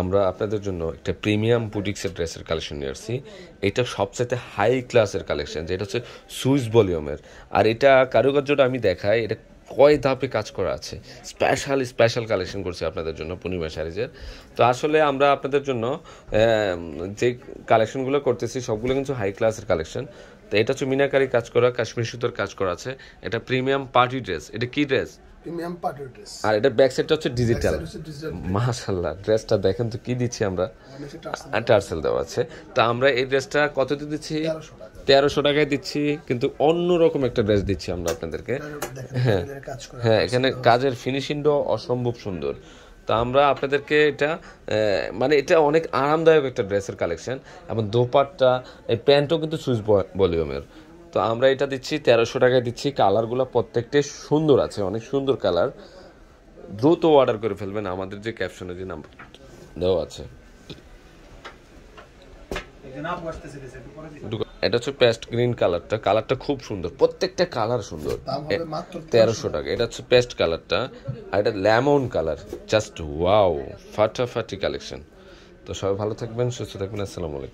আমরা আপনাদের জন্য একটা প্রিমিয়াম বুটিক্সের ড্রেসের কালেকশন নিয়ে আসছি এটা সবচাইতে হাই ক্লাসের কালেকশন যেটা হচ্ছে সুইস ভলিউমের আর এটা কারুকার্যটা আমি দেখাই এটা কয় ধাপে কাজ করা আছে স্পেশাল স্পেশাল কালেকশন করছে আপনাদের জন্য পূর্ণিমা শাড়িজের তো আসলে আমরা আপনাদের জন্য যে কালেকশনগুলো করতেছি সবগুলো কিন্তু হাই ক্লাসের কালেকশন তো এটা হচ্ছে মিনাকারি কাজ করা কাশ্মীর সুতোর কাজ করা আছে এটা প্রিমিয়াম পার্টি ড্রেস এটা কি ড্রেস প্রিমিয়াম পার্টি ড্রেস আর এটা ব্যাক সাইডটা হচ্ছে ডিজিটাল মাশাআল্লাহ ড্রেসটা দেখেন তো কি দিচ্ছি আমরা টার্সেল দেওয়া আছে তো আমরা এই ড্রেসটা কত দিচ্ছি তেরোশো টাকায় দিচ্ছি কিন্তু অন্যরকম একটা ড্রেস দিচ্ছি আমরা আপনাদেরকে হ্যাঁ হ্যাঁ এখানে কাজের ফিনিশিংটাও অসম্ভব সুন্দর তা আমরা আপনাদেরকে এটা মানে এটা অনেক আরামদায়ক একটা ড্রেসের কালেকশন এবং দোপাট্টা এই প্যান্টও কিন্তু সুইচ ভলিউমের তো আমরা এটা দিচ্ছি তেরোশো টাকায় দিচ্ছি কালারগুলো প্রত্যেকটাই সুন্দর আছে অনেক সুন্দর কালার দ্রুত অর্ডার করে ফেলবেন আমাদের যে ক্যাপশনে যে নাম্বার দেওয়া আছে এটা হচ্ছে পেস্ট গ্রিন কালারটা কালারটা খুব সুন্দর প্রত্যেকটা কালার সুন্দর তেরোশো টাকা এটা হচ্ছে পেস্ট কালারটা আর এটা লেমন কালার জাস্ট ওয়াও ফাটাফাটি কালেকশন তো সবাই ভালো থাকবেন সুস্থ থাকবেন আসসালামু আলাইকুম